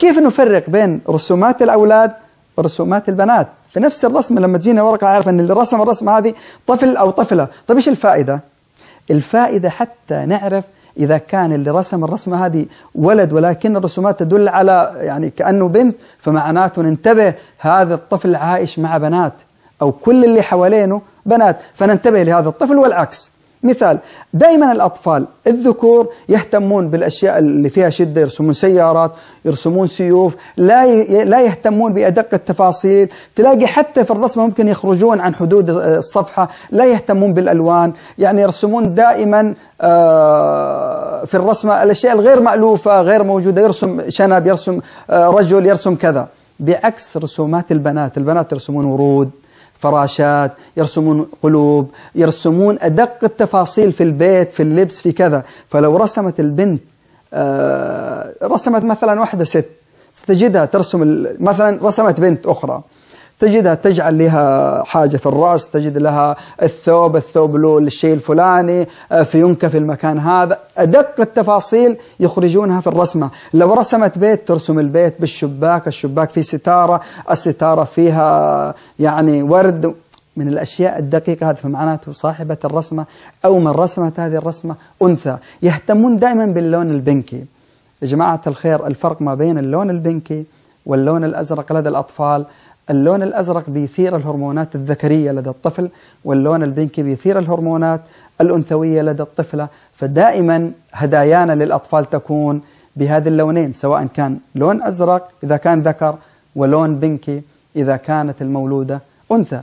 كيف نفرق بين رسومات الأولاد ورسومات البنات في نفس الرسم لما تجينا ورقة عارف أن اللي رسم الرسم هذه طفل أو طفلة طيب إيش الفائدة الفائدة حتى نعرف إذا كان اللي رسم الرسمة هذه ولد ولكن الرسومات تدل على يعني كأنه بنت فمعناته ننتبه هذا الطفل عايش مع بنات أو كل اللي حوالينه بنات فننتبه لهذا الطفل والعكس مثال دائما الأطفال الذكور يهتمون بالأشياء اللي فيها شدة يرسمون سيارات يرسمون سيوف لا لا يهتمون بأدق التفاصيل تلاقي حتى في الرسمه ممكن يخرجون عن حدود الصفحة لا يهتمون بالألوان يعني يرسمون دائما آه، في الرسمة الأشياء الغير مألوفة غير موجودة يرسم شنب يرسم آه، رجل يرسم كذا بعكس رسومات البنات البنات يرسمون ورود فراشات يرسمون قلوب يرسمون أدق التفاصيل في البيت في اللبس في كذا فلو رسمت البنت آه، رسمت مثلا واحدة ست ستجدها ترسم مثلا رسمت بنت أخرى تجدها تجعل لها حاجة في الرأس تجد لها الثوب الثوب له الشيء الفلاني آه، فيونكة في المكان هذا أدق التفاصيل يخرجونها في الرسمة لو رسمت بيت ترسم البيت بالشباك الشباك فيه ستارة الستارة فيها يعني ورد من الأشياء الدقيقة هذه فمعناته صاحبة الرسمة أو من رسمت هذه الرسمة أنثى يهتمون دائما باللون البنكي يا جماعة الخير الفرق ما بين اللون البنكي واللون الأزرق لدى الأطفال اللون الأزرق بيثير الهرمونات الذكرية لدى الطفل واللون البنكي بيثير الهرمونات الأنثوية لدى الطفلة فدائما هدايانا للأطفال تكون بهذه اللونين سواء كان لون أزرق إذا كان ذكر ولون بنكي إذا كانت المولودة أنثى